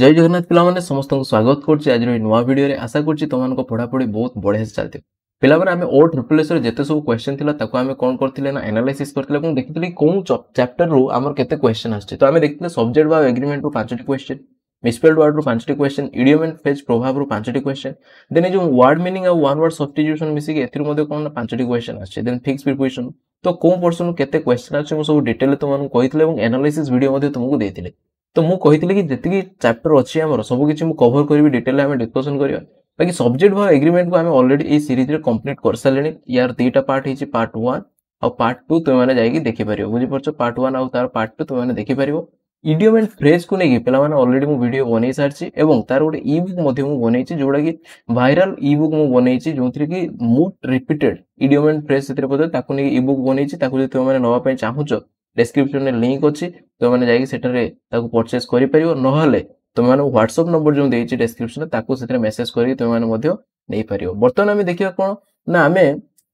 জয় জগন্নাথ ପିଲାମାନେ ସମସ୍ତଙ୍କୁ ସ୍ୱାଗତ କରୁଛି ଆଜିର ଏଇ ନୂଆ ଭିଡ଼ିଓରେ ଆଶା କରୁଛି ତୁମମାନଙ୍କ ପଢ଼ାପଢ଼ି ବହୁତ ବଢ଼ିଆ ସେ ଚାଲିଥିବ ପିଲାମାନେ ଆମେ ଓ ଟ୍ରିପଲେସ୍ର ଯେତେ ସବୁ କ୍ୱେଶ୍ଚନ୍ ଥିଲା ତାକୁ ଆମେ କ'ଣ କରିଥିଲେ ନା ଆନାଲାଇସିସ୍ କରିଥିଲେ ଏବଂ ଦେଖିଥିଲେ କେଉଁ ଚାପ୍ଟରରୁ ଆମର କେତେ କ୍ୱେଶ୍ଚନ୍ ଆସୁଛି ତ ଆମେ ଦେଖିଥିଲେ ସବଜେକ୍ଟ ବା ଏଗ୍ରିମେଣ୍ଟରୁ ପାଞ୍ଚଟି କ୍ୱେଶ୍ଚନ୍ মিসপেলড ওয়ার্ডরু পাঁচটি কোয়েশ্চেন ইডিওম এন্ড ফেজ প্রভাবরু পাঁচটি কোয়েশ্চেন দেন এই যে ওয়ার্ড মিনিং আর ওয়ান ওয়ার্ড সবস্টিটিউশন মিশিকি এর মধ্যে কোন পাঁচটি কোয়েশ্চেন আসছে দেন ফিক্স প্রিপোজিশন তো কোন পোর্সন কেতে কোয়েশ্চেন আসছে মু সব ডিটেল তোমাকে কইলে এবং এনালাইসিস ভিডিও মধ্যে তোমাকে দিয়েছিলে ତ ମୁଁ କହିଥିଲି କି ଯେତିକି ଚାପ୍ଟର ଅଛି ଆମର ସବୁକିଛି ମୁଁ କଭର କରିବି ଡିଟେଲରେ ଆମେ ଡିସ୍କସନ୍ କରିବା ବାକି ସବଜେକ୍ଟ ଭାବ ଏଗ୍ରିମେଣ୍ଟକୁ ଆମେ ଅଲରେଡ଼ି ଏଇ ସିରିଜରେ କମ୍ପ୍ଲିଟ୍ କରିସାରିଲେଣି ୟାର ଦୁଇଟା ପାର୍ଟ ହେଇଛି ପାର୍ଟ ୱାନ୍ ଆଉ ପାର୍ଟ ଟୁ ତୁମେମାନେ ଯାଇକି ଦେଖିପାରିବ ବୁଝିପାରୁଛ ପାର୍ଟ ୱାନ୍ ଆଉ ତାର ପାର୍ଟ ଟୁ ତୁମେମାନେ ଦେଖିପାରିବ ଇଡିଓମ୍ ଆଣ୍ଡ ଫ୍ରେଜ୍କୁ ନେଇକି ପିଲାମାନେ ଅଲରେଡ଼ି ମୁଁ ଭିଡ଼ିଓ ବନେଇ ସାରିଛି ଏବଂ ତାର ଗୋଟେ ଇ ବୁକ୍ ମଧ୍ୟ ମୁଁ ବନେଇଛି ଯେଉଁଟାକି ଭାଇରାଲ୍ ଇ ବୁକ୍ ମୁଁ ବନେଇଛି ଯେଉଁଥିରେ କି most repeated idiom and phrase ସେଥିରେ ମଧ୍ୟ ତାକୁ ନେଇକି ଇ ବୁକ୍ ବନେଇଛି ତାକୁ ଯଦି ତୁମେମାନେ ନେବା ପାଇଁ ଚାହୁଁଛ ଡେସ୍କ୍ରିପ୍ସନ୍ରେ ଲିଙ୍କ୍ ଅଛି ତୁମେମାନେ ଯାଇକି ସେଠାରେ ତାକୁ ପରଚେସ୍ କରିପାରିବ ନହେଲେ ତୁମମାନଙ୍କୁ ହ୍ୱାଟ୍ସଅପ୍ ନମ୍ବର ଯେଉଁ ଦେଇଛି ଡେସ୍କ୍ରିପ୍ସନ୍ରେ ତାକୁ ସେଥିରେ ମେସେଜ୍ କରିକି ତୁମେମାନେ ମଧ୍ୟ ନେଇପାରିବ ବର୍ତ୍ତମାନ ଆମେ ଦେଖିବା କ'ଣ ନା ଆମେ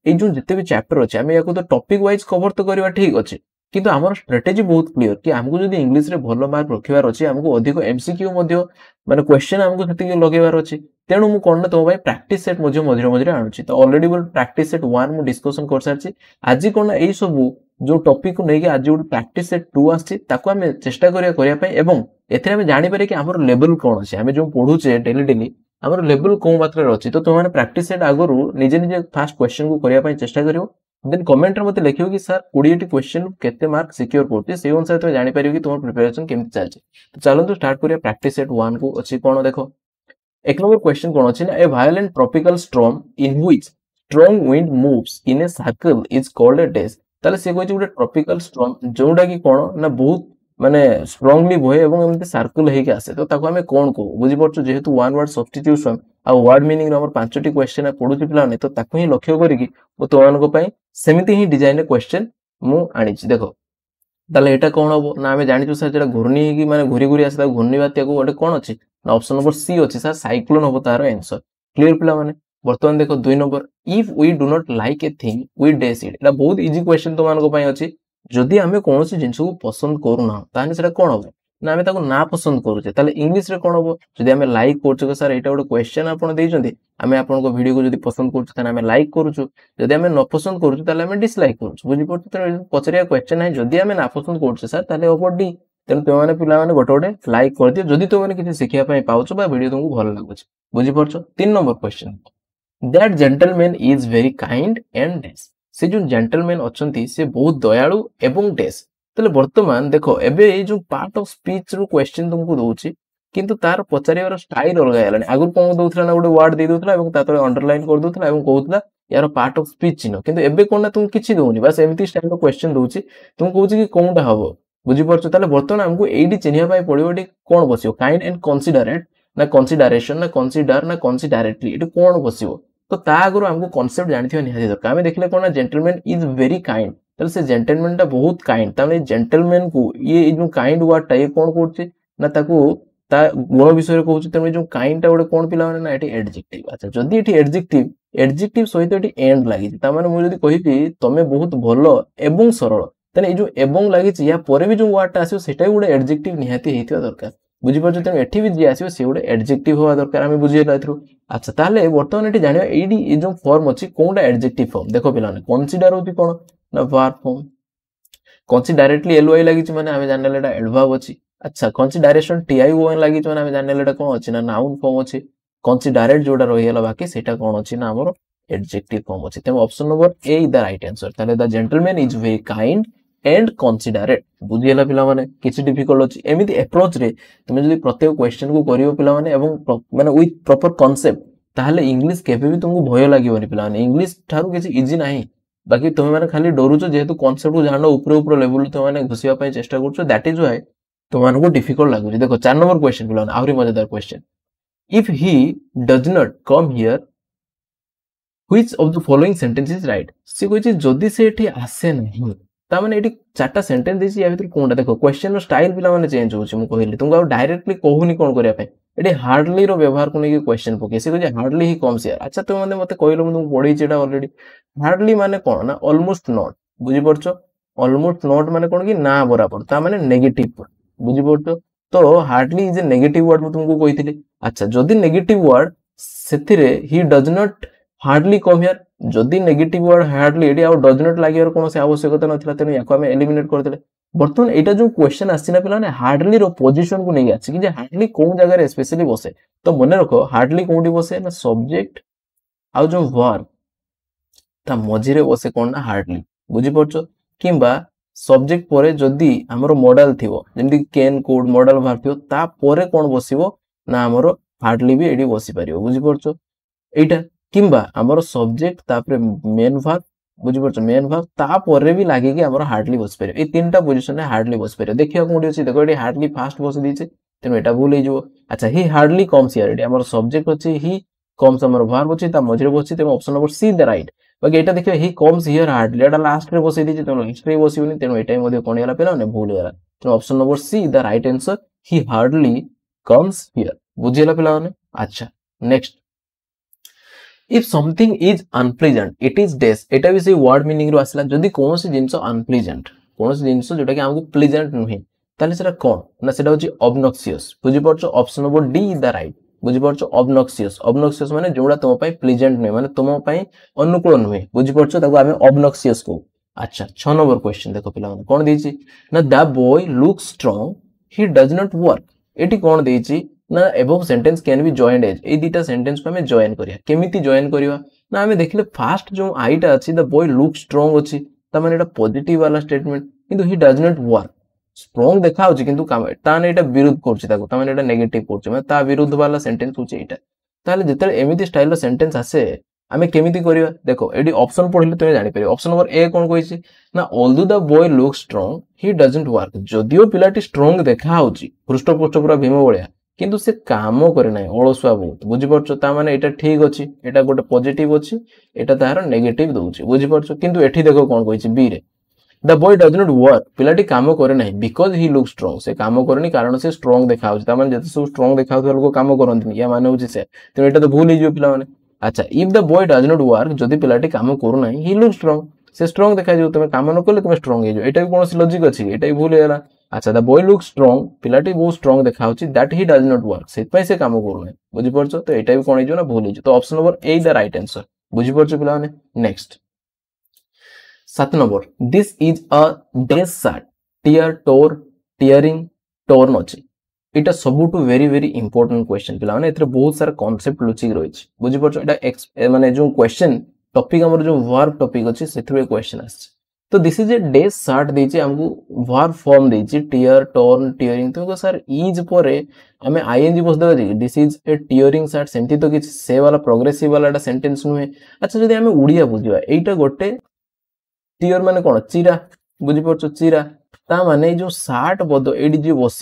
ଏଇ ଯେଉଁ ଯେତେ ବି ଚାପ୍ଟର ଅଛି ଆମେ ୟାକୁ ତ ଟପିକ୍ ୱାଇଜ୍ କଭର୍ ତ କରିବା ଠିକ୍ ଅଛି କିନ୍ତୁ ଆମର ଷ୍ଟ୍ରାଟେଜି ବହୁତ କ୍ଲିଅର କି ଆମକୁ ଯଦି ଇଂଲିଶରେ ଭଲ ମାର୍କ ରଖିବାର ଅଛି ଆମକୁ ଅଧିକ ଏମସିକ୍ୟୁ ମଧ୍ୟ ମାନେ କ୍ୱେଶ୍ଚନ୍ ଆମକୁ ସେତିକି ଲଗେଇବାର ଅଛି ତେଣୁ ମୁଁ କ'ଣ ନା ତୁମ ପାଇଁ ପ୍ରାକ୍ଟିସ୍ ସେଟ୍ ମଧ୍ୟ ମଝିରେ ମଝିରେ ଆଣୁଛି ତ ଅଲରେଡ଼ି ମୋର ପ୍ରାକ୍ଟିସ୍ ସେଟ୍ ୱାନ୍ ମୁଁ ଡିସ୍କସନ୍ କରିସାରିଛି ଆଜି କ'ଣ ଏଇ ସବୁ जो टपिक को लेकिन आज जो प्राक्टिस सेट टू आम चेस्टा करने एवं এতে আমি জাঁপারে কি আমার লেভেল কোণ অছে আমি যে পড়ুছে ডেলি ডেলি আমার লেভেল কেউ মাত্রার অছে তো তোমাকে প্রাকটিস সেট আগর নিজে নিজে ফার্স্ট কোশ্চেন কু করা চেষ্টা করব দেন কমেন্টরে মতো লিখিব কি স্যার কোড়িয়েটি কোশ্চেন কেতে মার্ক সিকিওর করছে সেই অনুসারে তুমি জাঁপার কি তোমার প্রিপারেসন কেমতি চালছে তো চলতু স্টার্ট করা প্রাকটিস সেট ওয়ান কু অছে কোণ দেখ এক নম্বর কোশ্চেন কোণ অছে না a violent tropical storm in which strong wind moves in a circle is called a dash ତାହେଲେ ସେ କହିଛି ଗୋଟେ ଟ୍ରପିକାଲ ଷ୍ଟର୍ମ ଯୋଉଟା କି କ'ଣ ନା ବହୁତ ମାନେ ଷ୍ଟ୍ରଙ୍ଗଲି ବହେ ଏବଂ ଏମିତି ସାର୍କୁଲ ହେଇକି ଆସେ ତ ତାକୁ ଆମେ କ'ଣ କହୁ ବୁଝିପାରୁଛୁ ଯେହେତୁ ୱାନ୍ ୱାର୍ଡ ସବଷ୍ଟିଚ୍ୟୁସନ ଆଉ ୱାର୍ଡ ମିନିଂର ଆମର ପାଞ୍ଚଟି କ୍ୱେଶ୍ଚେନ୍ ପଡ଼ୁଛି ପିଲାମାନେ ତ ତାକୁ ହିଁ ଲକ୍ଷ୍ୟ କରିକି ମୁଁ ତମାନଙ୍କ ପାଇଁ ସେମିତି ହିଁ ଡିଜାଇନରେ କ୍ୱେଶ୍ଚେନ୍ ମୁଁ ଆଣିଛି ଦେଖ ତାହେଲେ ଏଇଟା କ'ଣ ହବ ନା ଆମେ ଜାଣିଛୁ ସାର୍ ଯେଟା ଘୂର୍ଣ୍ଣି ହେଇକି ମାନେ ଘୁରି ଘୁରି ଆସେ ତାକୁ ଘୂର୍ଣ୍ଣି ବାତ୍ୟାକୁ ଗୋଟେ କ'ଣ ଅଛି ନା ଅପସନ୍ ନମ୍ବର ସି ଅଛି ସାର୍ ସାଇକ୍ଲୋନ୍ ହବ ତାର ଆନ୍ସର କ୍ଲିୟର ପିଲାମାନେ বর্তমান দেখ দুই নম্বর if we do not like a thing we dash it ଏଇଟା ବହୁତ ଇଜି କ୍ୱେଶ୍ଚନ୍ ତୁମମାନଙ୍କ ପାଇଁ ଅଛି ଯଦି ଆମେ କୌଣସି ଜିନିଷକୁ ପସନ୍ଦ କରୁନା ତାହେଲେ ସେଟା କ'ଣ ହବ ନା ଆମେ ତାକୁ ନା ପସନ୍ଦ କରୁଛେ ତାହେଲେ ଇଂଲିଶରେ କ'ଣ ହବ ଯଦି ଆମେ ଲାଇକ୍ କରୁଛୁ ସାର୍ ଏଇଟା ଗୋଟେ କ୍ୱେଶ୍ଚନ୍ ଆପଣ ଦେଇଛନ୍ତି ଆମେ ଆପଣଙ୍କ ଭିଡ଼ିଓକୁ ଯଦି ପସନ୍ଦ କରୁଛୁ ତାହେଲେ ଆମେ ଲାଇକ୍ କରୁଛୁ ଯଦି ଆମେ ନପସନ୍ଦ କରୁଛୁ ତାହେଲେ ଆମେ ଡିସଲାଇକ୍ କରୁଛୁ ବୁଝିପାରୁଛୁ ତେଣୁ ପଚାରିବା କ୍ୱେଶ୍ଚନ୍ ନାହିଁ ଯଦି ଆମେ ନାପସନ୍ଦ କରୁଛେ ସାର୍ ତାହେଲେ ହବ ଡି ତେଣୁ ତୁମେମାନେ ପିଲାମାନେ ଗୋଟେ ଗୋଟେ ଲାଇକ୍ କରିଦିଅ ଯଦି ତୁମେମାନେ କିଛି ଶିଖିବା ପାଇଁ ପାଉଛ ବା ଭିଡ଼ିଓ ତୁମକୁ ଭଲ ଲାଗୁଛି ବୁଝିପାରୁଛ ତିନି ନମ୍ବର question that gentleman is very kind and dash ସେ ଯୋଉ ଜେଣ୍ଟଲମ୍ୟାନ୍ ଅଛନ୍ତି ସେ ବହୁତ ଦୟାଳୁ ଏବଂ ଡେସ୍ ତାହେଲେ ବର୍ତ୍ତମାନ ଦେଖ ଏବେ ଏଇ ଯୋଉ ପାର୍ଟ ଅଫ୍ ସ୍ପିଚ୍ରୁ କ୍ୱେଶ୍ଚିନ୍ ତୁମକୁ ଦଉଛି କିନ୍ତୁ ତାର ପଚାରିବାର ଷ୍ଟାଇଲ୍ ଅଲଗା ହେଲାଣି ଆଗରୁ କ'ଣ ଦଉଥିଲା ନା ଗୋଟେ ୱାର୍ଡ ଦେଇ ଦଉଥିଲା ଏବଂ ତା ତଳେ ଅଣ୍ଡରଲାଇନ୍ କରିଦେଉଥିଲା ଏବଂ କହୁଥିଲା ୟାର ପାର୍ଟ ଅଫ୍ ସ୍ପିଚ୍ ଚିହ୍ନ କିନ୍ତୁ ଏବେ କ'ଣ ନା ତୁମକୁ କିଛି ଦଉନି ବାସ୍ ଏମିତି ଷ୍ଟାଇଲ୍ର କ୍ୱେଶ୍ଚିନ୍ ଦଉଛି ତୁମକୁ କହୁଛି କି କୋଉଟା ହବ ବୁଝିପାରୁଛ ତାହେଲେ ବର୍ତ୍ତମାନ ଆମକୁ ଏଇଠି ଚିହ୍ନିବା ପାଇଁ ପଡ଼ିବ ଏଠି କ'ଣ ବସିବ କାଇଣ୍ଡ ଆଣ୍ଡ କନସିଡରେଟ୍ ନା କନସିଡରେସନ୍ ନା କନସିଡର ନା କନସିଡରେଟଲି ଏଠି କ'ଣ ବସିବ ତ ତା ଆଗରୁ ଆମକୁ କନସେପ୍ଟ ଜାଣିଥିବା ନିହାତି ଦରକାର ଆମେ ଦେଖିଲେ କ'ଣ ଜେଣ୍ଟଲମ୍ୟାନ୍ ଇଜ୍ ଭେରି କାଇଣ୍ଡ ତାହେଲେ ସେ ଜେଣ୍ଟଲମ୍ୟାନ୍ଟା ବହୁତ କାଇଣ୍ଡ ତାହେଲେ ଜେଣ୍ଟଲମ୍ୟାନ୍କୁ ଇଏ ଏଇ ଯେଉଁ କାଇଣ୍ଡ ୱାର୍ଡ଼ଟା ଇଏ କ'ଣ କରୁଛି ନା ତାକୁ ତା ଗୁଣ ବିଷୟରେ କହୁଛି ତେଣୁ ଏ ଯେଉଁ କାଇଣ୍ଡଟା ଗୋଟେ କ'ଣ ପିଲାମାନେ ନା ଏଠି ଏଡଜେକ୍ଟିଭ୍ ଆଚ୍ଛା ଯଦି ଏଠି ଏଡଜେକ୍ଟିଭ୍ ଏଡଜେକ୍ଟିଭ୍ ସହିତ ଏଠି ଏଣ୍ଡ ଲାଗିଛି ତାମାନେ ମୁଁ ଯଦି କହିବି ତମେ ବହୁତ ଭଲ ଏବଂ ସରଳ ତାହେଲେ ଏଇ ଯେଉଁ ଏବଂ ଲାଗିଛି ଏହା ପରେ ବି ଯେଉଁ ୱାର୍ଡ଼ଟା ଆସିବ ସେଟା ବି ଗୋଟେ ଏଡଜେକ୍ଟିଭ୍ ନିହାତି ହେଇଥିବା ଦରକାର ବୁଝିପାରୁଛ ତେଣୁ ଏଠି ବି ଯିଏ ଆସିବ ସେ ଗୋଟେ ଏଡ଼ଜେକ୍ଟିଭ୍ ହେବା ଦରକାର ଆମେ ବୁଝିଗଲା ଏଥିରୁ ଆଚ୍ଛା ତାହେଲେ ବର୍ତ୍ତମାନ ଏଠି ଜାଣିବା ଏଇଠି ଏ ଯେଉଁ ଫର୍ମ ଅଛି କୋଉଟା ଏଡ଼ଜେକ୍ଟିଭ୍ ଫର୍ମ ଦେଖ ପିଲାମାନେ କନସିଡର ହେଉଛି କ'ଣ ନା ଭାର୍ ଫର୍ମ କଞ୍ଚି ଡାଇରେକ୍ଟଲି ଏଲ୍ ୱାଇ ଲାଗିଛି ମାନେ ଆମେ ଜାଣିଲେ ଏଇଟା ଏଡ଼ଭାବ୍ ଅଛି ଆଚ୍ଛା କଞ୍ଚି ଡାଇରେକ୍ସନ୍ ଟି ଆଇ ୱାନ୍ ଲାଗିଛି ମାନେ ଆମେ ଜାଣିଲେ ଏଇଟା କ'ଣ ଅଛି ନା ନାଉନ୍ ଫର୍ମ ଅଛି କଞ୍ଚି ଡାଇରେକ୍ଟ ଯେଉଁଟା ରହିଗଲା ବାକି ସେଇଟା କ'ଣ ଅଛି ନା ଆମର ଏଡ଼ଜେକ୍ଟିଭ୍ ଫର୍ମ ଅଛି ତେଣୁ option number A the right answer ତାହେଲେ the gentleman is very kind and considerate बुझीगला पाने किसी डिफिकल्ट अच्छे एमती एप्रोच्रे तुम जब प्रत्येक क्वेश्चन को कर पाने मैंने विथ प्रपर कनसेप्ट ତାହେଲେ ଇଂଲିଶ କେବେ ବି ତୁମକୁ ଭୟ ଲାଗିବନି ପିଲାମାନେ ଇଂଲିଶ ଠାରୁ କିଛି ଇଜି ନାହିଁ ବାକି ତୁମେମାନେ ଖାଲି ଡରୁଛ ଯେହେତୁ କନସେପ୍ଟକୁ ଜାଣ ଉପରେ ଉପର ଲେଭଲରୁ ତୁମେମାନେ ଘୁଷିବା ପାଇଁ ଚେଷ୍ଟା କରୁଛ ଦ୍ୟାଟ୍ ଇଜ୍ ୱାଏ ତୁମମାନଙ୍କୁ ଡିଫିକଲ୍ଟ ଲାଗୁଛି ଦେଖ ଚାରି ନମ୍ବର କ୍ୱେଶ୍ଚନ୍ ପିଲାମାନେ ଆହୁରି ମଜାଦାର question if he does not come here which of the following sentence is right ସେ କହିଛି ଯଦି ସେ ଏଠି ଆସେ ନାହିଁ ତାମାନେ ଏଠି ଚାରିଟା ସେଣ୍ଟେନ୍ସ ଦେଇଛି ୟା ଭିତରେ କୋଉଟା ଦେଖ କ୍ୱେଶ୍ଚନର ଷ୍ଟାଇଲ ପିଲାମାନେ ଚେଞ୍ଜ ହେଉଛି ମୁଁ କହିଲି ତୁମକୁ ଆଉ ଡାଇରେକ୍ଟଲି କହୁନି କ'ଣ କରିବା ପାଇଁ ଏଠି ହାର୍ଡଲିର ବ୍ୟବହାରକୁ ନେଇକି କ୍ୱେଶ୍ଚନ ପକେଇ ସେ କହୁଛି ହାର୍ଡଲି ହି କମ୍ ସେୟାର ଆଚ୍ଛା ତୁମେ ମୋତେ କହିଲ ମୁଁ ତୁମକୁ ପଢ଼େଇଛି ଏଇଟା ଅଲରେଡ଼ି ହାର୍ଡଲି ମାନେ କ'ଣ ନା ଅଲମୋଷ୍ଟ ନଟ୍ ବୁଝିପାରୁଛ ଅଲମୋଷ୍ଟ ନଟ୍ ମାନେ କ'ଣ କି ନା ବରାବର ତା ମାନେ ନେଗେଟିଭ ବୁଝିପାରୁଛ ତ hardly is a negative word ମୁଁ ତୁମକୁ କହିଥିଲି ଆଚ୍ଛା ଯଦି ନେଗେଟିଭ ୱାର୍ଡ ସେଥିରେ ହି ଡଜ୍ ନଟ୍ ହାର୍ଡଲି କଭେୟାର ଯଦି ନେଗେଟିଭ୍ ୱାର୍ଡ ହାର୍ଡଲି ଏଠି ଆଉ ଡଜନେଟ୍ ଲାଗିବାର କୌଣସି ଆବଶ୍ୟକତା ନଥିଲା ତେଣୁ ୟାକୁ ଆମେ ଏଲିମିନେଟ୍ କରିଥିଲେ ବର୍ତ୍ତମାନ ଏଇଟା ଯୋଉ କ୍ୱେଶ୍ଚନ୍ ଆସିଛି ନା ପିଲାମାନେ ହାର୍ଡଲିର ପୋଜିସନକୁ ନେଇକି ଆସିଛି କି ଯେ ହାର୍ଡଲି କୋଉ ଜାଗାରେ ସ୍ପେସିଆଲି ବସେ ତ ମନେ ରଖ ହାର୍ଡଲି କୋଉଠି ବସେ ନା ସବଜେକ୍ଟ ଆଉ ଯୋଉ ଭର୍ବ ତା ମଝିରେ ବସେ କ'ଣ ନା ହାର୍ଡଲି ବୁଝିପାରୁଛ କିମ୍ବା ସବଜେକ୍ଟ ପରେ ଯଦି ଆମର ମଡାଲ ଥିବ ଯେମିତି କେନ୍ କୋଡ୍ ମଡାଲ ଭାର୍ ଥିବ ତାପରେ କ'ଣ ବସିବ ନା ଆମର ହାର୍ଡଲି ବି ଏଠି ବସିପାରିବ ବୁଝିପାରୁଛ ଏଇଟା किंबा आमर सब्जेक्ट तापर मेन भाग बुझी पार्च मेन भाग तापर भी लगे कि हार्डली बस पारे ये तीन टा पोजिशन हार्डली बस पारे देखा कौटी अच्छे देखो ये हार्डली फास्ट बस दीचे तेनालीटा भूल हो अच्छा हि हार्डली कम्स ये आम सब्जेक्ट अच्छे हि कम्स आम भार बच्चे मझे बच्चे तेरे option number C the right बाकी यहाँ देखिए हि कम्स हिअर हार्डली लास्ट में बसई दीजिए तेनालीस्ट बस तेनाली कौन है पे भूल होगा तेनालीसन number C the right answer he hardly comes here बुझेगा पे अच्छा next if something is unpleasant it is dash एटा भी सही वर्ड मीनिंग रू आसला जदि कौन जिन अनप्लीजेंट कौन जिन जोटा कि आमको प्लीजेंट नुहे तेज़ा कौन ना से बुझी बुझीपड़ option number D the right बुझीपड़ अबनक्सीयस अबनक्सीयस मैंने जोड़ा तुम्हें प्लीजेंट नुहे मैंने तुम्हें अनुकूल नुहे बुझीपड़े अबनक्सीयस को अच्छा छ नंबर क्वेश्चन देख पे कौन दे the boy looks strong he does not work ये कौन देखिए না above sentence can be joined as ଏଇ ଦୁଇଟା ସେଣ୍ଟେନ୍ସକୁ ଆମେ ଜଏନ୍ କରିବା କେମିତି ଜଏନ୍ କରିବା ନା ଆମେ ଦେଖିଲେ ଫାଷ୍ଟ ଯେଉଁ ଆଇଟା ଅଛି ଦ ବୟ ଲୁକ୍ ଷ୍ଟ୍ରଙ୍ଗ ଅଛି ତାମାନେ ଏଇଟା ପଜିଟିଭ୍ ବାଲା ଷ୍ଟେଟମେଣ୍ଟ କିନ୍ତୁ he does not work strong ଦେଖାଯାଉଛି କିନ୍ତୁ ତାମାନେ ଏଇଟା ବିରୁଦ୍ଧ କରୁଛି ତାକୁ ତାମାନେ ଏଇଟା ନେଗେଟିଭ୍ କରୁଛି ମାନେ ତା ବିରୁଦ୍ଧ ବାଲା ସେଣ୍ଟେନ୍ସ ହେଉଛି ଏଇଟା ତାହେଲେ ଯେତେବେଳେ ଏମିତି ଷ୍ଟାଇଲ୍ର ସେଣ୍ଟେନ୍ସ ଆସେ ଆମେ କେମିତି କରିବା ଦେଖ ଏଠି ଅପସନ୍ ପଢ଼ିଲେ ତୁମେ ଜାଣିପାରିବ ଅପସନ୍ ନମ୍ବର ଏ କ'ଣ କହିଛି ନା although the boy look strong he doesn't work ଯଦିଓ ପିଲାଟି ଷ୍ଟ୍ରଙ୍ଗ ଦେଖାହେଉଛି ହୃଷ୍ଟପୃଷ୍ଟ ପୁରା ଭୀମ ଭଳିଆ কিন্তু ସେ କାମ କରେ ନାହିଁ ଅଳସୁଆ ବହୁତ ବୁଝିପାରୁଛ ତା ମାନେ ଏଇଟା ଠିକ ଅଛି ଏଇଟା ଗୋଟେ ପଜିଟିଭ ଅଛି ଏଇଟା ତାହାର ନେଗେଟିଭ ଦଉଛି ବୁଝିପାରୁଛ କିନ୍ତୁ ଏଠି ଦେଖ କ'ଣ କହିଛି ବି ରେ the boy does not work ପିଲାଟି କାମ କରେ ନାହିଁ ବିକଜ୍ ହି ଲୁକ୍ ଷ୍ଟ୍ରଙ୍ଗ ସେ କାମ କରେନି କାରଣ ସେ ଷ୍ଟ୍ରଙ୍ଗ ଦେଖାଯାଉଛି ତାମାନେ ଯେତେ ସବୁ ଷ୍ଟ୍ରଙ୍ଗ ଦେଖାଯାଉଥିବା ଲୋକ କାମ କରନ୍ତିନି ୟା ମାନେ ହେଉଛି ସେ ତେଣୁ ଏଇଟା ତ ଭୁଲ ହେଇଯିବ ପିଲାମାନେ ଆଚ୍ଛା if the boy does not work ଯଦି ପିଲାଟି କାମ କରୁନାହିଁ ହି ଲୁକ୍ ଷ୍ଟ୍ରଙ୍ଗ ସେ ଷ୍ଟ୍ରଙ୍ଗ ଦେଖାଯିବ ତୁମେ କାମ ନ କଲେ ତୁମେ ଷ୍ଟ୍ରଙ୍ଗ ହେଇଯିବ ଏଇଟା ବି କୌଣସି ଲଜିକ୍ ଅଛି ଏଇଟା ବି ଭୁଲ ହେଇଗଲା আচ্ছা দ্য বয় লুক ଷ୍ଟ୍ରଙ୍ଗ ପିଲାଟି ବହୁତ ଷ୍ଟ୍ରଙ୍ଗ ଦେଖାହେଉଛି that he does not work ସେଥିପାଇଁ ସେ କାମ କରୁନାହିଁ ବୁଝିପାରୁଛ ତ ଏଇଟା ବି କ'ଣ ହେଇଯିବ ନା ଭୁଲ ହେଇଯିବ ତ ଅପସନ୍ ନମ୍ବର ଏଇ ଦ ରାଇଟ୍ ଆନ୍ସର ବୁଝିପାରୁଛ ପିଲାମାନେ ନେକ୍ସଟ ସାତ number this is a dress shirt tear tore tearing torn ଅଛି এটা সবুঠু ভেরি ভেরি ইম্পর্টেন্ট কোয়েশ্চেন পিলা মানে এতে বহুত সারা কনসেপ্ট লুচিকি রয়েছে বুঝিপারছ এটা মানে যে কোয়েশ্চেন টপিক আমার যে ভার্ব টপিক অছে সেথিরে কোয়েশ্চেন আসছে तो दिस इज ए डे सार्ट देचे हमको form form tear torn tearing तो सर इज पर आम आई एन जी बस देखा this is a tearing shirt से तो किसी से वाला प्रोग्रेसिव वाला सेंटेन्स नुहे अच्छा जब आम ओडिया बुझा यहीटा गोटे टीयर मान कौन चीरा चिरा चीरा ता ताने जो सार्ट बद ये जी बस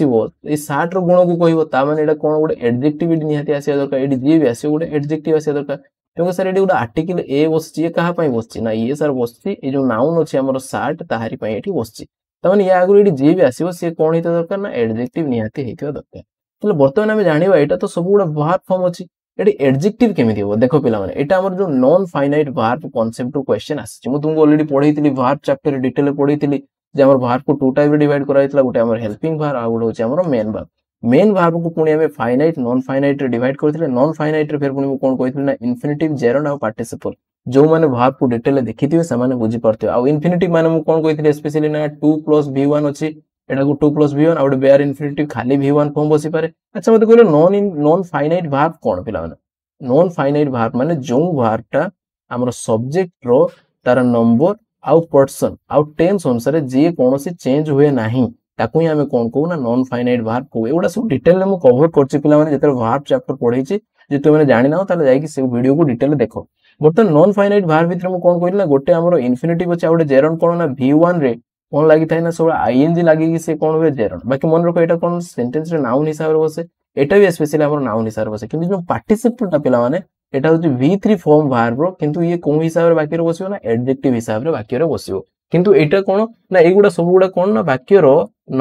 सार्ट रुण को कह ताने कौन गोटे एडजेक्ट निहाती आसा दरकार ये जी भी आस गए एडजेक्ट आसा दरकार ତେଣୁ ସାର୍ ଏଠି ଗୋଟେ ଆର୍ଟିକିଲ ଏ ବସିଛି ଇଏ କାହା ପାଇଁ ବସିଛି ନା ଇଏ ସାର୍ ବସିଛି ଏଇ ଯୋଉ ନାଉନ୍ ଅଛି ଆମର ସାର୍ଟ ତାହାରି ପାଇଁ ଏଠି ବସିଛି ତାମାନେ ୟା ଆଗରୁ ଏଠି ଯିଏ ବି ଆସିବ ସିଏ କ'ଣ ହେଇଥିବା ଦରକାର ନା ଏଡଜେକ୍ଟିଭ ନିହାତି ହେଇଥିବା ଦରକାର ତାହେଲେ ବର୍ତ୍ତମାନ ଆମେ ଜାଣିବା ଏଇଟା ତ ସବୁ ଗୋଟେ ଭାର୍ବ ଫର୍ମ ଅଛି ଏଠି ଏଡଜେକ୍ଟିଭ କେମିତି ହବ ଦେଖ ପିଲାମାନେ ଏଇଟା ଆମର ଯୋଉ ନନ୍ ଫାଇନାଇଟ୍ ଭାର୍ବ କନସେପ୍ଟରୁ କ୍ୱେଶ୍ଚନ୍ ଆସିଛି ମୁଁ ତୁମକୁ ଅଲରେଡି ପଢେଇଥିଲି ଭାର୍ବ ଚାପ୍ଟରରେ ଡିଟେଲରେ ପଢେଇଥିଲି ଯେ ଆମର ଭାର୍ବକୁ ଟୁ ଟାଇପ୍ରେ ଡିଭାଇଡ୍ କରାଯାଇଥିଲା ଗୋଟେ ଆମର ହେଲ୍ପିଂ ଭାର୍ ଆଉ ଗୋଟେ ହେଉଛି ଆମର ମେନ୍ ଭାର୍ মেন ভার্বকু পুଣି ଆମେ ଫାଇନାଇଟ ନନ୍ ଫାଇନାଇଟରେ ଡିଭାଇଡ୍ କରିଥିଲେ ନନ୍ ଫାଇନାଇଟରେ ଫେର ପୁଣି ମୁଁ କ'ଣ କହିଥିଲି ନା ଇନଫିନିଟିଭ୍ ଜେରନ୍ ଆଉ ପାର୍ଟିସିପଲ୍ ଯେଉଁମାନେ ଭାର୍ବକୁ ଡିଟେଲରେ ଦେଖିଥିବେ ସେମାନେ ବୁଝିପାରୁଥିବେ ଆଉ ଇନଫିନିଟିଭ୍ ମାନେ ମୁଁ କ'ଣ କହିଥିଲି ସ୍ପେସିଆଲି ନା ଟୁ ପ୍ଲସ୍ ଭି ୱାନ୍ ଅଛି ଏଟାକୁ ଟୁ ପ୍ଲସ୍ ଭି ୱାନ୍ ଆଉ ଗୋଟେ ବେଆର୍ ଇନଫିନିଟିଭ୍ ଖାଲି ଭି ୱାନ୍ ଫର୍ମ ବସିପାରେ ଆଚ୍ଛା ମୋତେ କହିଲେ ନନ୍ ନନ୍ ଫାଇନାଇଟ୍ ଭାର୍ବ କ'ଣ ପିଲାମାନେ ନନ୍ ଫାଇନାଇଟ୍ ଭାର୍ବ ମାନେ ଯେଉଁ ଭାର୍ବଟା ଆମର ସବଜେକ୍ଟର ତାର ନମ୍ବର ଆଉ ପର୍ସନ୍ ଆଉ ଟେନ୍ସ ଅନୁସାରେ ଯିଏ କୌଣସି ଚେଞ୍ଜ ହୁଏ ନାହିଁ ତାକୁ ହିଁ ଆମେ କ'ଣ କହୁ ନା ନନ୍ ଫାଇନାଇଟ୍ ଭାର୍ବ କହୁ ଏଗୁଡ଼ା ସବୁ ଡିଟେଲରେ ମୁଁ କଭର୍ କରିଛି ପିଲାମାନେ ଯେତେବେଳେ ଭାର୍ବ ଚାପ୍ଟର ପଢ଼େଇଛି ଯଦି ତୁମେ ଜାଣିନାହୁଁ ତାହେଲେ ଯାଇକି ସେ ଭିଡ଼ିଓକୁ ଡିଟେଲ୍ରେ ଦେଖ ବର୍ତ୍ତମାନ ନନ୍ ଫାଇନାଇଟ୍ ଭାର୍ବ ଭିତରେ ମୁଁ କ'ଣ କହିଲି ନା ଗୋଟେ ଆମର ଇନଫିନିଟିଭ୍ ଅଛି ଆଉ ଗୋଟେ ଜେରନ୍ କ'ଣ ନା ଭି ରେ କ'ଣ ଲାଗିଥାଏ ନା ସବୁ ଆଇଏନ୍ଜି ଲାଗିକି ସେ କ'ଣ ହୁଏ ଜେରନ୍ ବାକି ମନେ ରଖ ଏଇଟା କ'ଣ ସେଣ୍ଟେନ୍ସରେ ନାଉନ୍ ହିସାବରେ ବସେ ଏଇଟା ବି ସ୍ପେସିଆଲି ଆମର ନାଉନ୍ ହିସାବରେ ବସେ କିନ୍ତୁ ଯେଉଁ ପାର୍ଟିସିପେଣ୍ଟଟା ପିଲାମାନେ ଏଇଟା হচ্ছে ଭି ଥ୍ରୀ ফর্ম ভার্বর କିନ୍ତୁ ଇଏ କେଉଁ ହିସାବରେ বাক্যের ବସିବ ନା অ্যাডজেক্টিভ ହିସାବରେ বাক্যের ବସିବ କିନ୍ତୁ ଏଇଟା କ'ଣ ନା ଏଇଗୁଡ଼ା ସବୁଗୁଡ଼ା କ'ଣ ନା ବାକ୍ୟର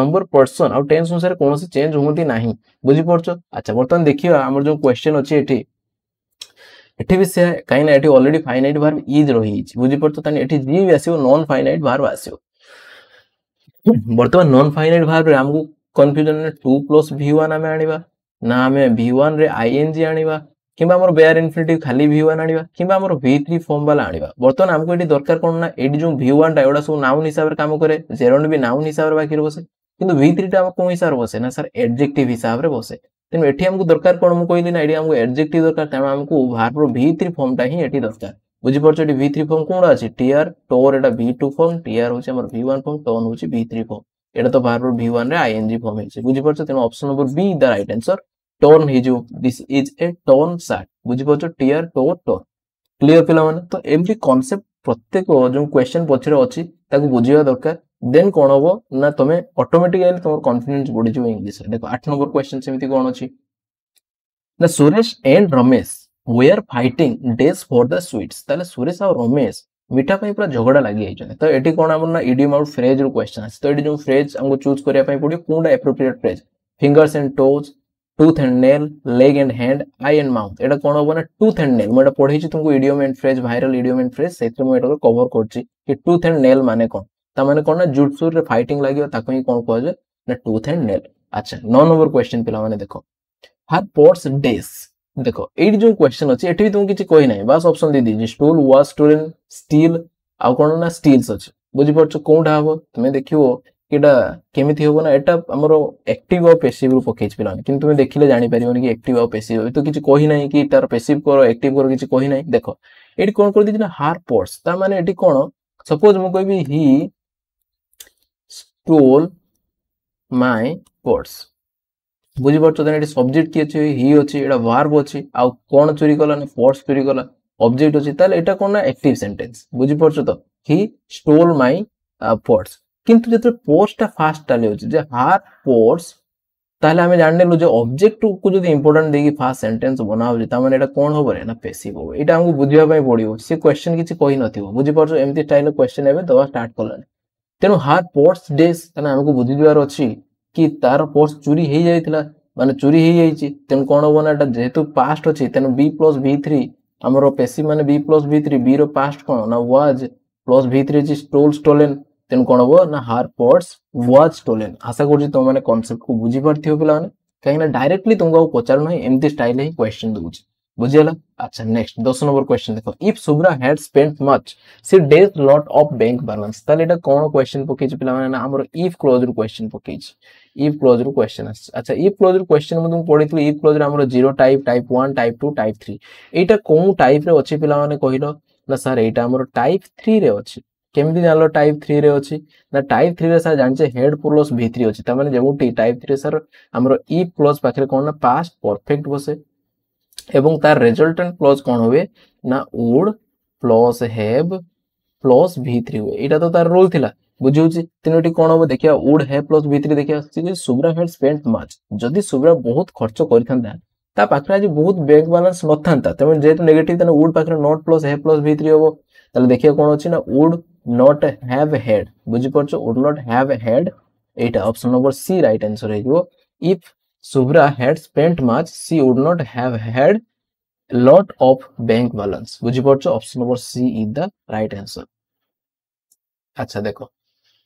ନମ୍ବର ପର୍ସନ୍ ଆଉ ଟେନ୍ସ ଅନୁସାରେ କୌଣସି ଚେଞ୍ଜ ହୁଅନ୍ତି ନାହିଁ ବୁଝିପାରୁଛ ଆଚ୍ଛା ବର୍ତ୍ତମାନ ଦେଖିବା ଆମର ଯୋଉ କ୍ୱେଶ୍ଚନ୍ ଅଛି ଏଠି ଏଠି ବି ସେ କାହିଁକିନା ଏଠି ଅଲରେଡି ଫାଇନାଇଟ୍ ଭାର୍ବ ଇଜ୍ ରହିଯାଇଛି ବୁଝିପାରୁଛ ତାହେଲେ ଏଠି ଜି ବି ଆସିବ ନନ୍ ଫାଇନାଇଟ୍ ଭାର୍ବ ଆସିବ ବର୍ତ୍ତମାନ ନନ୍ ଫାଇନାଇଟ୍ ଭାର୍ବରେ ଆମକୁ confusion to plus V one ଆମେ ଆଣିବା ନା ଆମେ ଭି ୱାନ୍ରେ ଆଇଏନ୍ଜି ଆଣିବା কিংবা আমার বেয়ার ইনফিনিটিভ খালি ভি ওয়ান আনিবা কিংবা আমার ভি থ্রি ফর্ম বালা আনিবা বর্তমান আমাকে এটি দরকার কোণ না এটি যে ভি ওয়ানটা এগুলা সব নাউন হিসাবে কাম করে জেরন বি নাউন হিসাবে বাকি বসে কিন্তু ভি থ্রিটা আমার কোন হিসাবে বসে না স্যার এডজেক্টিভ হিসাবে বসে তেমন এটি আমাকে দরকার কোণ মু কইলি না এটি আমাকে এডজেক্টিভ দরকার তেমন আমাকে ভার্বর ভি থ্রি ফর্মটা হি এটি দরকার বুঝিপারছ এটি ভি থ্রি ফর্ম কোনটা আছে টিআর টোর এটা ভি টু ফর্ম টিআর হচ্ছে আমার ভি ওয়ান ফর্ম টন হচ্ছে ভি থ্রি ফর্ম এটা তো ভার্বর ভি ওয়ান রে আইএনজি ফর্ম হয়েছে বুঝিপারছ তেমন option number B the right answer torn ହେଇଯିବ this is a torn shirt ବୁଝିପାରୁଛ ଟିଆର୍ ଟୋ ଟୋନ୍ କ୍ଲିଅର ପିଲାମାନେ ତ ଏମିତି କନସେପ୍ଟ ପ୍ରତ୍ୟେକ ଯେଉଁ କ୍ୱେଶ୍ଚନ୍ ପଛରେ ଅଛି ତାକୁ ବୁଝିବା ଦରକାର ଦେନ୍ କ'ଣ ହବ ନା ତମେ ଅଟୋମେଟିକାଲି ତମର କନଫିଡେନ୍ସ ବଢ଼ିଯିବ ଇଂଲିଶରେ ଦେଖ ଆଠ ନମ୍ବର କ୍ୱେଶ୍ଚନ୍ ସେମିତି କ'ଣ ଅଛି ନା Suresh and Ramesh were fighting ଡେଜ୍ ଫର୍ ଦ ସୁଇଟ୍ସ ତାହେଲେ ସୁରେଶ ଆଉ ରମେଶ ମିଠା ପାଇଁ ପୁରା ଝଗଡ଼ା ଲାଗିଯାଇଛନ୍ତି ତ ଏଠି କ'ଣ ଆମର ନା ଇଡିୟମ୍ ଆଉ ଫ୍ରେଜ୍ରୁ କ୍ୱେଶ୍ଚନ୍ ଆସିଛି ତ ଏଠି ଯେଉଁ ଫ୍ରେଜ୍ ଆମକୁ ଚୁଜ୍ କରିବା ପାଇଁ ପଡ଼ିବ କେଉଁଟା appropriate phrase fingers and toes tooth and nail leg and hand eye and mouth এটা কোণ হব না টুথ অ্যান্ড নেল ମୁଁ এটা ପଢେଇଛି ତୁମକୁ idiom and phrase viral idiom and phrase ସେଥିରେ ମୁଁ ଏଟାକୁ କଭର କରୁଛି କି ଟୁଥ୍ ଆଣ୍ଡ ନେଲ୍ ମାନେ କ'ଣ ତା ମାନେ କ'ଣ ନା ଜୁଟସୁରରେ ଫାଇଟିଂ ଲାଗିବ ତାକୁ ହିଁ କ'ଣ କୁହାଯାଏ ନା ଟୁଥ୍ ଆଣ୍ଡ ନେଲ୍ ଆଚ୍ଛା ନଅ ନମ୍ବର କ୍ୱେଶ୍ଚିନ୍ ପିଲାମାନେ ଦେଖ ହାର୍ ପଟ୍ସ ଡେସ୍ ଦେଖ ଏଇଠି ଯୋଉ କ୍ୱେଶ୍ଚିନ୍ ଅଛି ଏଠି ବି ତୁମକୁ କିଛି କହିନାହିଁ ବାସ୍ ଅପସନ୍ ଦେଇ ଦେଇଛି ଷ୍ଟୁଲ୍ ୱାସ୍ ଷ୍ଟୁଡେଣ୍ଟ ଷ୍ଟିଲ୍ ଆଉ କ'ଣ ନା ଷ୍ଟିଲ୍ସ ଅଛି ବୁଝିପାରୁଛ କୋଉଟା ହବ ତୁମେ ଦେଖିବ ଏଇଟା କେମିତି ହବ ନା ଏଇଟା ଆମର ଆକ୍ଟିଭ ଆଉ ପେସିଭ୍ରୁ ପକେଇଛି ପିଲାମାନେ କିନ୍ତୁ ତୁମେ ଦେଖିଲେ ଜାଣିପାରିବନି କି ଆକ୍ଟିଭ ଆଉ ପେସିଭ୍ ଏବେ ତ କିଛି କହିନାହିଁ କି ତାର ପେସିଭ୍ କର ଆକ୍ଟିଭ କର କିଛି କହିନାହିଁ ଦେଖ ଏଠି କ'ଣ କରିଦେଇଛି ନା ହାର୍ ପର୍ସ ତା ମାନେ ଏଠି କ'ଣ ସପୋଜ୍ ମୁଁ କହିବି ହି ଷ୍ଟୋଲ୍ ମାଇ ପର୍ସ ବୁଝିପାରୁଛ ତାହେଲେ ଏଠି ସବଜେକ୍ଟ କି ଅଛି ହି ଅଛି ଏଇଟା ଭାର୍ବ ଅଛି ଆଉ କ'ଣ ଚୋରି କଲା ନା ପର୍ସ ଚୋରି କଲା ଅବଜେକ୍ଟ ଅଛି ତାହେଲେ ଏଇଟା କ'ଣ ନା ଆକ୍ଟିଭ ସେଣ୍ଟେନ୍ସ ବୁଝିପାରୁଛ ତ ହି ଷ୍ଟୋଲ୍ ମାଇ ପର୍ସ କିନ୍ତୁ ଯେତେବେଳେ ପୋର୍ସଟା ଫାଷ୍ଟଟା ନେଉଛି ଯେ ହାର୍ ପୋର୍ସ ତାହେଲେ ଆମେ ଜାଣିନେଲୁ ଯେ ଅବଜେକ୍ଟକୁ ଯଦି ଇମ୍ପୋର୍ଟାଣ୍ଟ ଦେଇକି ଫାର୍ଷ୍ଟ ସେଣ୍ଟେନ୍ସ ବନାହେଉଛି ତାମାନେ ଏଇଟା କ'ଣ ହେବ ନା ପେସିଭ୍ ହେବ ଏଇଟା ଆମକୁ ବୁଝିବା ପାଇଁ ପଡ଼ିବ ସେ କ୍ୱେଶ୍ଚନ୍ କିଛି କହିନଥିବ ବୁଝିପାରୁଛୁ ଏମିତି ଷ୍ଟାଇଲ୍ର କ୍ୱେଶ୍ଚନ୍ ଏବେ ଦେବା ଷ୍ଟାର୍ଟ କଲାଣି ତେଣୁ ହାର୍ ପୋର୍ସ ଡେସ୍ ତାହେଲେ ଆମକୁ ବୁଝିଯିବାର ଅଛି କି ତାର ପୋର୍ସ ଚୋରି ହେଇଯାଇଥିଲା ମାନେ ଚୋରି ହେଇଯାଇଛି ତେଣୁ କ'ଣ ହେବ ନା ଏଇଟା ଯେହେତୁ ପାଷ୍ଟ ଅଛି ତେଣୁ ବି ପ୍ଲସ୍ ଭି ଥ୍ରୀ ଆମର ପେସି ମାନେ ବି ପ୍ଲସ୍ ଭି ଥ୍ରୀ ବିର ପାଷ୍ଟ କ'ଣ ନା ୱାଜ୍ ପ୍ଲସ୍ ଭି ଥ୍ରୀ ଅଛି ଷ୍ଟୋଲ୍ ଷ୍ଟୋଲେନ୍ ତେଣୁ କ'ଣ ହବ ନା ହାର୍ ପର୍ସ ୱାଜ୍ ଷ୍ଟୋଲେନ୍ ଆଶା କରୁଛି ତୁମେମାନେ କନସେପ୍ଟକୁ ବୁଝିପାରିଥିବ ପିଲାମାନେ କାହିଁକିନା ଡାଇରେକ୍ଟଲି ତୁମକୁ ଆଉ ପଚାରୁ ନାହିଁ ଏମିତି ଷ୍ଟାଇଲ୍ରେ ହିଁ କ୍ୱେଶ୍ଚନ୍ ଦେଉଛି ବୁଝିଗଲା ଆଚ୍ଛା ନେକ୍ସଟ ଦଶ ନମ୍ବର କ୍ୱେଶ୍ଚନ୍ ଦେଖ if Subhra had spend much she does lot of bank balance ତାହେଲେ ଏଇଟା କ'ଣ କ୍ୱେଶ୍ଚନ୍ ପକେଇଛି ପିଲାମାନେ ନା ଆମର ଇଫ୍ କ୍ଲୋଜ୍ରୁ କ୍ୱେଶ୍ଚନ୍ ପକେଇଛି ଇଫ୍ କ୍ଲୋଜ୍ରୁ କ୍ୱେଶ୍ଚନ୍ ଆସିଛି ଆଚ୍ଛା ଇଫ୍ କ୍ଲୋଜ୍ରୁ କ୍ୱେଶ୍ଚନ୍ ମୁଁ ତୁମକୁ ପଢ଼ିଥିଲି ଇଫ୍ କ୍ଲୋଜ୍ରେ ଆମର zero type type one type two type three ଏଇଟା କେଉଁ ଟାଇପ୍ରେ ଅଛି ପିଲାମାନେ କହିଲ ନା ସାର୍ ଏଇଟା ଆମର ଟାଇପ୍ ଥ୍ରୀରେ ଅଛି কেমিতি জানলো টাইপ থ্রিরে অছি না টাইপ থ্রিরে স্যার জানিছে হেড প্লস ভি থ্রি অছি তার মানে যেমনটি টাইপ থ্রিরে স্যার আমার ই প্লস পাখে কোণ না পাস্ট পরফেক্ট বসে এবং তার রেজল্টান্ট প্লস কোণ হবে না would plus have plus V three হুয়ে এটা তো তার রোল লা বুঝিছি তিনোটি কোণ হব দেখা would have plus V three দেখি আসছি যে সুব্রা হেড স্পেন্ড মাচ যদি সুব্রা বহুত খরচ করে থাকে ତା ପାଖରେ ଆଜି ବହୁତ ବ୍ୟାଙ୍କ ବାଲାନ୍ସ ନଥାନ୍ତା ତେଣୁ ଯେହେତୁ ନେଗେଟିଭ ତାହେଲେ ଉଡ୍ ପାଖରେ not plus have plus V three ହବ ତାହେଲେ ଦେଖିବାକୁ କ'ଣ ଅଛି ନା ଉଡ୍ not have had বুঝি পারছো would not have had এটা option number C right answer হয়ে যাব if Subhra had spent much she would not have had lot of bank balance বুঝি পারছো option number C is the right answer আচ্ছা দেখো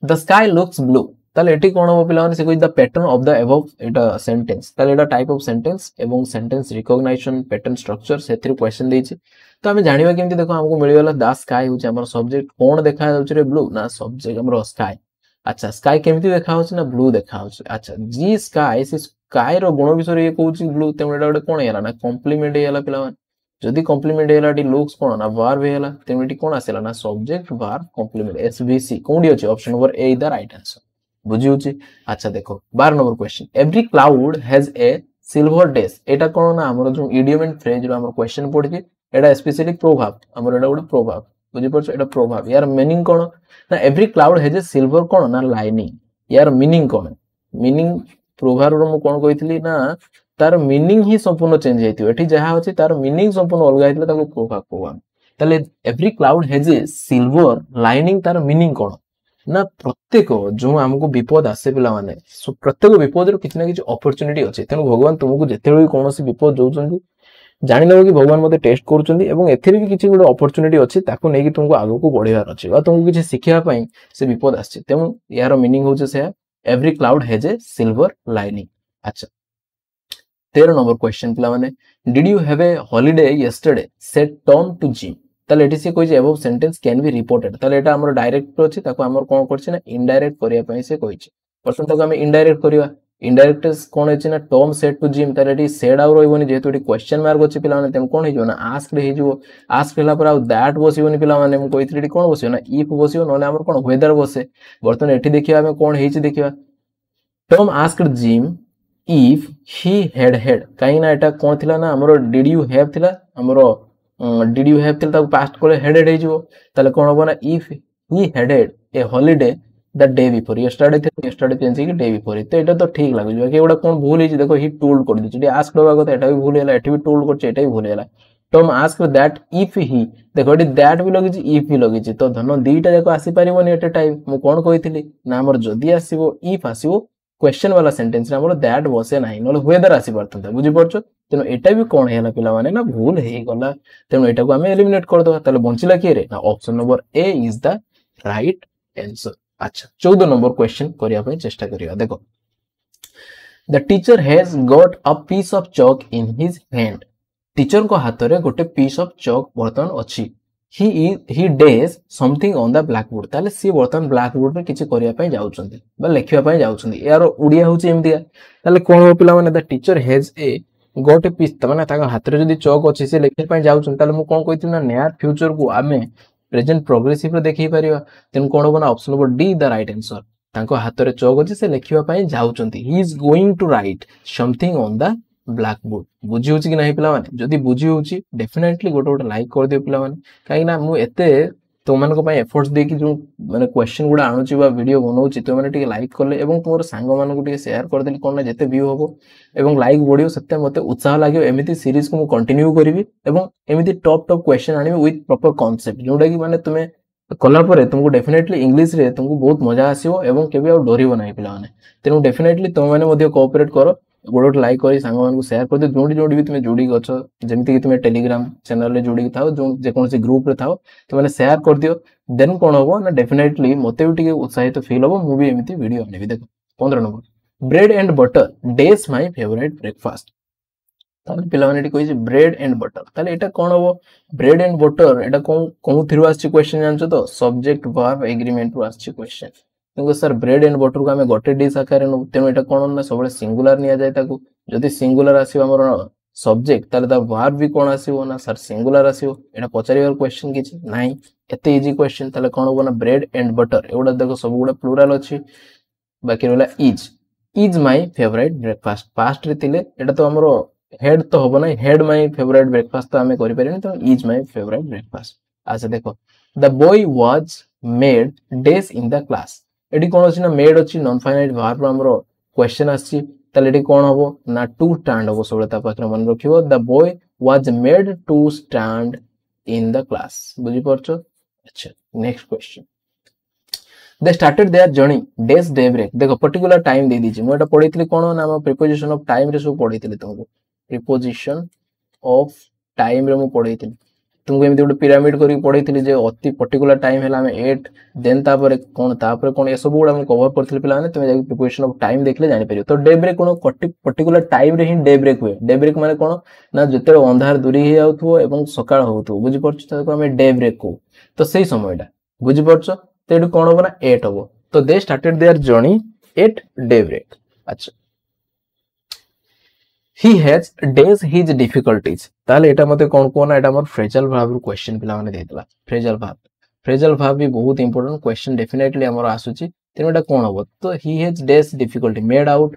the sky looks blue তাহলে এটি কোন কোণ পিলা মানে সে কই the pattern of the above এটা সেন্টেন্স তাহলে এটা টাইপ অফ সেন্টেন্স এবং সেন্টেন্স রিকগনাইজেশন প্যাটর্ন স্ট্রকচর সেথিরে কোশ্চেন দেইছি তো আমি জানিবা কেমতি দেখো আমাকু মিলি মিলিগলা দা স্কাই হচ্ছে আমার সাবজেক্ট কোন দেখা যাচ্ছে রে ব্লু না সাবজেক্ট আমার স্কাই আচ্ছা স্কাই কেমতি দেখা হচ্ছে না ব্লু দেখা হচ্ছে আচ্ছা জি স্কাই সি স্কাই রো গুণ বিষয়ে ইয়ে কହୁଛି ব্লু তেমন এটা গোটে কোণ হেলা না কমপ্লিমেন্ট হেলা মানে যদি কমপ্লিমেন্ট হেলা এটি লুকস কোন না ভার্ব হেলা তেমন এটি কোন আসিলা না সাবজেক্ট ভার্ব কমপ্লিমেন্ট এসভিসি কোনটি অছে option number A is the right answer ବୁଝିହଉଛି ଆଚ୍ଛା ଦେଖ ବାର number question every cloud has a silver ଡେସ୍ ଏଇଟା କ'ଣ ନା ଆମର ଯୋଉ ଇଡିଓମେଣ୍ଟ ଫ୍ରେଜ୍ର ଆମର କ୍ୱେଶ୍ଚିନ୍ ପଡ଼ିଛି ଏଇଟା ସ୍ପେସିଆଲି ପ୍ରୋଭାବ ଆମର ଏଇଟା ଗୋଟେ ପ୍ରୋଭାବ ବୁଝିପାରୁଛ ଏଇଟା ପ୍ରୋଭାବ ୟାର ମିନିଂ କ'ଣ ନା every cloud has a silver କ'ଣ ନା ଲାଇନିଂ ୟାର ମିନିଂ କ'ଣ ମିନିଂ ପ୍ରୋଭାବର ମୁଁ କ'ଣ କହିଥିଲି ନା ତାର ମିନିଂ ହିଁ ସମ୍ପୂର୍ଣ୍ଣ ଚେଞ୍ଜ ହେଇଥିବ ଏଠି ଯାହା ଅଛି ତାର ମିନିଂ ସମ୍ପୂର୍ଣ୍ଣ ଅଲଗା ହେଇଥିଲା ତାକୁ ପ୍ରୋଭାବ କହୁ ଆମେ ତାହେଲେ every cloud has a silver lining ତାର ମିନିଂ କ'ଣ ନା ପ୍ରତ୍ୟେକ ଯେଉଁ ଆମକୁ ବିପଦ ଆସେ ପିଲାମାନେ ପ୍ରତ୍ୟେକ ବିପଦର କିଛି ନା କିଛି ଅପରଚୁନିଟି ଅଛି ତେଣୁ ଭଗବାନ ତୁମକୁ ଯେତେବେଳେ ବି କୌଣସି ବିପଦ ଦେଉଛନ୍ତି ଜାଣିନେବ କି ଭଗବାନ ମୋତେ ଟେଷ୍ଟ କରୁଛନ୍ତି ଏବଂ ଏଥିରେ ବି କିଛି ଗୋଟେ ଅପରଚ୍ୟୁନିଟି ଅଛି ତାକୁ ନେଇକି ତୁମକୁ ଆଗକୁ ବଢ଼ିବାର ଅଛି ବା ତୁମକୁ କିଛି ଶିଖିବା ପାଇଁ ସେ ବିପଦ ଆସିଛି ତେଣୁ ଏହାର ମିନିଂ ହେଉଛି ସେୟା every cloud has a silver lining ଆଚ୍ଛା ତେର ନମ୍ବର କ୍ୱେଶ୍ଚନ୍ ପିଲାମାନେ did you have a holiday yesterday said Tom to Jim তাহলে এটি সে কইছে above sentence can be reported তাহলে এটা আমার ডাইরেক্ট রয়েছে তাকে আমার কোন করছে না ইনডাইরেক্ট করিয়া পাই সে কইছে প্রথম তাকে আমি ইনডাইরেক্ট করিবা ইনডাইরেক্ট কোন হচ্ছে না টম সেট টু জিম তাহলে এটি সেট আউ রহবনি যেহেতু এটি কোশ্চেন মার্ক অছি পিলামানে তেমন কোন হইଯିବ না আস্কড হইଯିବ আস্ক হেলা পরে আউ দ্যাট বসিবনি পিলামানে মু কইଥିଲି এটি কোন বসিব না ইফ বসিব নহলে আমার কোন ওয়েদার বসে বর্তমানে এটি দেখিবা আমি কোন হইছে দেখিবা Tom asked Jim if he had had কাইনা এটা কোন থিলা না আমরো ডিড ইউ হ্যাভ থিলা আমরো ডিড ୟୁ ହ୍ୟାଭ୍ ତାକୁ ପାଷ୍ଟ କଲେ ହେଡେଡ୍ ହେଇଯିବ ତାହେଲେ କ'ଣ ହବ ନା if he had had a holiday the day before yesterday ଥିଲା ୟେଷ୍ଟରଡେ ଚେଞ୍ଜ ହେଇକି ଡେ ବିଫୋର ତ ଏଇଟା ତ ଠିକ୍ ଲାଗୁଛି ବାକି ଏଗୁଡ଼ା କ'ଣ ଭୁଲ ହେଇଛି ଦେଖ ହି ଟୋଲ୍ଡ କରିଦେଇଛି ଏଠି ଆସ୍କ ଦେବା କଥା ଏଟା ବି ଭୁଲ ହେଲା ଏଠି ବି ଟୋଲ୍ଡ କରୁଛି ଏଟା ବି ଭୁଲ ହେଲା Tom ask that if he ଦେଖ ଏଠି ଦ୍ୟାଟ୍ ବି ଲଗିଛି ଇଫ୍ ବି ଲଗିଛି ତ ଧନ ଦୁଇଟା ଯାକ ଆସିପାରିବନି ଏଟେ ଟାଇମ୍ ମୁଁ କ'ଣ କହିଥିଲି ନା ଆମର ଯଦି ଆସିବ ଇଫ୍ ଆସିବ କ୍ୱେଶ୍ଚନ୍ ବାଲା ସେଣ୍ଟେନ୍ସରେ ଆମର ଦ୍ୟାଟ୍ ବସେ ନାହିଁ ନହେଲେ ହୁଏଦର ଆସିପାରିଥାନ୍ତା ବୁଝିପାରୁଛ ତେଣୁ ଏଟା ବି କ'ଣ ହେଇଗଲା ପିଲାମାନେ ନା ଭୁଲ ହେଇଗଲା ତେଣୁ ଏଟାକୁ ଆମେ ଏଲିମିନେଟ୍ କରିଦେବା ତାହେଲେ ବଞ୍ଚିଲା କିଏରେ ନା option number A is the right answer ଆଚ୍ଛା ଚଉଦ ନମ୍ବର କ୍ୱେଶ୍ଚନ୍ କରିବା ପାଇଁ ଚେଷ୍ଟା କରିବା ଦେଖ the teacher has got a piece of chalk in his hand ଟିଚରଙ୍କ ହାତରେ ଗୋଟେ ପିସ୍ ଅଫ୍ ଚକ୍ ବର୍ତ୍ତମାନ ଅଛି হি হি ଡେଜ୍ ସମଥିଙ୍ଗ ଅନ୍ ଦ ବ୍ଲାକବୋର୍ଡ଼ ତାହେଲେ ସିଏ ବର୍ତ୍ତମାନ ବ୍ଲାକବୋର୍ଡ଼ରେ କିଛି କରିବା ପାଇଁ ଯାଉଛନ୍ତି ବା ଲେଖିବା ପାଇଁ ଯାଉଛନ୍ତି ଏହାର ଓଡ଼ିଆ ହେଉଛି ଏମିତିକା ତାହେଲେ କ'ଣ ହେବ ପିଲାମାନେ ଦ ଟିଚର୍ ହେଜ୍ ଏ ଗୋଟ ପିସ୍ ମାନେ ତାଙ୍କ ହାତରେ ଯଦି ଚକ୍ ଅଛି ସେ ଲେଖିବା ପାଇଁ ଯାଉଛନ୍ତି ତାହେଲେ ମୁଁ କ'ଣ କହିଥିଲି ନା ନିଆର ଫ୍ୟୁଚର୍କୁ ଆମେ ପ୍ରେଜେଣ୍ଟ ପ୍ରୋଗ୍ରେସିଭ୍ରେ ଦେଖେଇ ପାରିବା ତେଣୁ କ'ଣ ହେବ ନା option number D the right answer ତାଙ୍କ ହାତରେ ଚକ୍ ଅଛି ସେ ଲେଖିବା ପାଇଁ ଯାଉଛନ୍ତି he is going to write something on the black board ବୁଝିହେଉଛି କି ନାହିଁ ପିଲାମାନେ ଯଦି ବୁଝିହେଉଛି ଡେଫିନେଟଲି ଗୋଟେ ଗୋଟେ ଲାଇକ୍ କରିଦିଅ ପିଲାମାନେ କାହିଁକିନା ମୁଁ ଏତେ ତମମାନଙ୍କ ପାଇଁ ଏଫର୍ଟସ୍ ଦେଇକି ଯେଉଁ ମାନେ କ୍ୱେଶ୍ଚନ୍ ଗୁଡ଼ା ଆଣୁଛି ବା ଭିଡ଼ିଓ ବନଉଛି ତୁମେମାନେ ଟିକେ ଲାଇକ୍ କଲେ ଏବଂ ତୁମର ସାଙ୍ଗମାନଙ୍କୁ ଟିକେ ସେୟାର କରିଦେଲେ କ'ଣ ନା ଯେତେ ଭ୍ୟୁ ହେବ ଏବଂ ଲାଇକ୍ ବଢ଼ିବ ସେତେ ମୋତେ ଉତ୍ସାହ ଲାଗିବ ଏମିତି ସିରିଜ୍କୁ ମୁଁ କଣ୍ଟିନ୍ୟୁ କରିବି ଏବଂ ଏମିତି ଟପ୍ ଟପ୍ କ୍ୱେଶ୍ଚନ୍ ଆଣିବି ୱିଥ୍ ପ୍ରପର୍ କନସେପ୍ଟ ଯେଉଁଟାକି ମାନେ ତୁମେ କଲା ପରେ ତୁମକୁ ଡେଫିନେଟଲି ଇଂଲିଶରେ ତୁମକୁ ବହୁତ ମଜା ଆସିବ ଏବଂ କେବେ ଆଉ ଡରିବ ନାହିଁ ପିଲାମାନେ ତେଣୁ ଡେଫିନେଟଲି ତୁମେମାନେ ମଧ୍ୟ କୋଅପରେଟ୍ କର गोटे गोटे लाइक कर सांग मानक सेयार कर जो जो भी तुम्हें जोड़ी अच्छ जमीक तुम्हें टेलीग्राम चेल जोड़ी थाओ जो जेकोसी ग्रुप थाओ तुमने सेयार कर दिव दे कौन हम ना डेफिनेटली मत भी उत्साहित फिल हम मुझे एमती भिड आने देख पंद्रह नंबर ब्रेड एंड बटर डेज माइ फेवरेट ब्रेकफास्ट पे कही ब्रेड एंड बटर एटा कौन हम ब्रेड एंड बटर यहाँ कौन थ्रु आ क्वेश्चन जान सब्जेक्ट वार्व एग्रीमेंट रु आ क्वेश्चन କିନ୍ତୁ ସାର୍ ବ୍ରେଡ୍ ଆଣ୍ଡ ବଟରକୁ ଆମେ ଗୋଟେ ଡିସ୍ ଆକାରରେ ନେବୁ ତେଣୁ ଏଇଟା କ'ଣ ନା ସବୁବେଳେ ସିଙ୍ଗୁଲାର ନିଆଯାଏ ତାକୁ ଯଦି ସିଙ୍ଗୁଲାର ଆସିବ ଆମର ସବଜେକ୍ଟ ତାହେଲେ ତା ଭାର୍ବ ବି କ'ଣ ଆସିବ ନା ସାର୍ ସିଙ୍ଗୁଲାର ଆସିବ ଏଇଟା ପଚାରିବାର କ୍ୱେଶ୍ଚିନ୍ କିଛି ନାହିଁ ଏତେ ଇଜି କ୍ୱେଶ୍ଚିନ୍ ତାହେଲେ କ'ଣ ହବ ନା ବ୍ରେଡ୍ ଆଣ୍ଡ ବଟର ଏଗୁଡ଼ା ଦେଖ ସବୁଗୁଡ଼ା ପ୍ଲୁରାଲ ଅଛି ବାକି ରହିଲା is is my favourite breakfast ଫାଷ୍ଟରେ ଥିଲେ ଏଇଟା ତ ଆମର ହେଡ୍ ତ ହବ ନାହିଁ ହେଡ୍ ମାଇ ଫେଭରାଇଟ୍ ବ୍ରେକଫାଷ୍ଟ ତ ଆମେ କରିପାରିବାନି ତେଣୁ ଇଜ୍ ମାଇ ଫେଭରାଇଟ୍ ବ୍ରେକଫାଷ୍ଟ ଆଚ୍ଛା ଦେଖ ଦ ବୟ ୱାଜ୍ ମେଡ୍ ଡେସ୍ ଇନ୍ ଦ କ୍ଲାସ୍ এটি କ'ଣ ଅଛି ନା মেড ଅଛି নন ফাଇନାইট ভাର୍ବ ଆମର କ୍ୱେଶ୍ଚନ୍ ଆସିଛି ତାହେଲେ ଏଠି କ'ଣ ହେବ ନା ଟୁ ଷ୍ଟାଣ୍ଡ ହେବ ସବୁବେଳେ ତା ପାଖରେ ମନେ ରଖିବ the boy was made to stand in the class ବୁଝିପାରୁଛ ଆଚ୍ଛା next question they started their journey ডেজ ডে ব্রেক দেখো পার্টিকুলার টাইম দিয়ে দিয়েছি মু এটা পড়াইଥିଲି কোন না আমার প্রিপোজিশন অফ টাইম রে সব পড়াইଥିଲି তোমাকে প্রিপোজিশন অফ টাইম রে মু পড়াইଥିଲି तुमको एमती गोटे पिरामिड करके पढ़ी जे अति पर्टिकुला टाइम है एट देन कौन तापर कौन सब गुड़ा कवर करते पे तुम जाकर प्रिपरेशन अफ टाइम देखने जापर तो डे ब्रेक कौन पर्टिकुला टाइम रे डे ब्रेक हुए डे ब्रेक मैंने कौन ना जिते अंधार दूरी हो जाऊ सका हो बुझीपु डे ब्रेक कहू तो से समयटा बुझीपरछ तो ये कौन हम ना एट हम तो they started their journey at daybreak अच्छा হি হ্যাজ ডেজ হিজ ডিফিকল্টিজ তাহলে এটা মধ্যে কোন কোন এটা আমার ফ্রেজাল ভার্ব কোশ্চেন পিলামানে ଦେଇଥିଲା ফ্রেজাল ভার্ব ফ্রেজাল ভার্ব বি বহুত ইম্পর্টেন্ট কোশ্চেন ডেফিনেটলি আমার আসুচি তেনু এটা কোন হবো তো হি হ্যাজ ডেজ difficulty made out